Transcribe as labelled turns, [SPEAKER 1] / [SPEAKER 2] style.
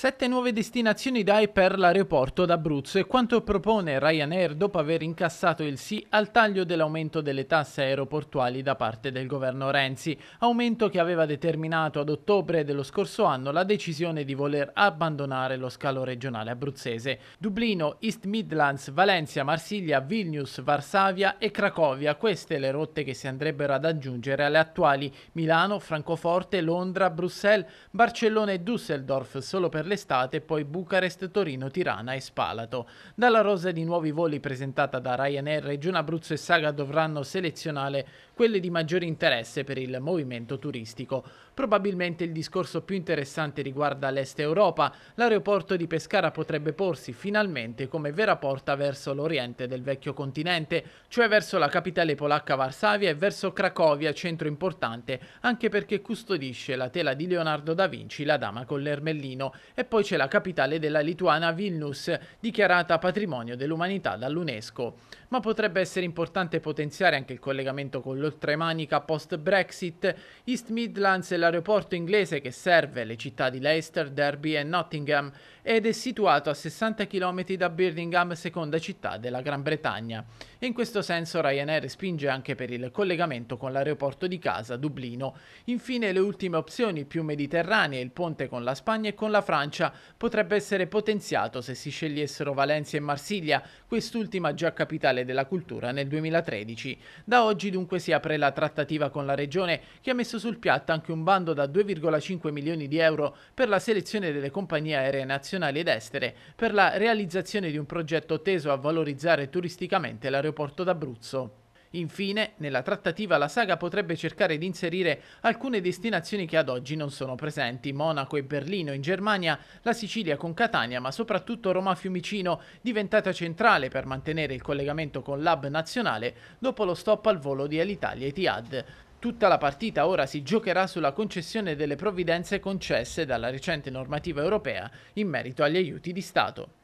[SPEAKER 1] Sette nuove destinazioni DAI per l'aeroporto d'Abruzzo e quanto propone Ryanair dopo aver incassato il sì al taglio dell'aumento delle tasse aeroportuali da parte del governo Renzi, aumento che aveva determinato ad ottobre dello scorso anno la decisione di voler abbandonare lo scalo regionale abruzzese. Dublino, East Midlands, Valencia, Marsiglia, Vilnius, Varsavia e Cracovia, queste le rotte che si andrebbero ad aggiungere alle attuali Milano, Francoforte, Londra, Bruxelles, Barcellona e Düsseldorf solo per l'estate, poi Bucarest, Torino, Tirana e Spalato. Dalla rosa di nuovi voli presentata da Ryanair, Regione Abruzzo e Saga dovranno selezionare quelle di maggiore interesse per il movimento turistico. Probabilmente il discorso più interessante riguarda l'Est Europa. L'aeroporto di Pescara potrebbe porsi finalmente come vera porta verso l'oriente del vecchio continente, cioè verso la capitale polacca Varsavia e verso Cracovia, centro importante, anche perché custodisce la tela di Leonardo da Vinci, la dama con l'ermellino, e poi c'è la capitale della Lituana, Vilnius, dichiarata patrimonio dell'umanità dall'UNESCO. Ma potrebbe essere importante potenziare anche il collegamento con l'oltremanica post-Brexit, East Midlands è l'aeroporto inglese che serve le città di Leicester, Derby e Nottingham ed è situato a 60 km da Birmingham, seconda città della Gran Bretagna. In questo senso Ryanair spinge anche per il collegamento con l'aeroporto di casa, Dublino. Infine le ultime opzioni più mediterranee, il ponte con la Spagna e con la Francia, Francia potrebbe essere potenziato se si scegliessero Valencia e Marsiglia, quest'ultima già capitale della cultura nel 2013. Da oggi dunque si apre la trattativa con la regione che ha messo sul piatto anche un bando da 2,5 milioni di euro per la selezione delle compagnie aeree nazionali ed estere per la realizzazione di un progetto teso a valorizzare turisticamente l'aeroporto d'Abruzzo. Infine, nella trattativa la saga potrebbe cercare di inserire alcune destinazioni che ad oggi non sono presenti, Monaco e Berlino in Germania, la Sicilia con Catania, ma soprattutto Roma-Fiumicino, diventata centrale per mantenere il collegamento con l'hub nazionale dopo lo stop al volo di Alitalia e Tiad. Tutta la partita ora si giocherà sulla concessione delle provvidenze concesse dalla recente normativa europea in merito agli aiuti di Stato.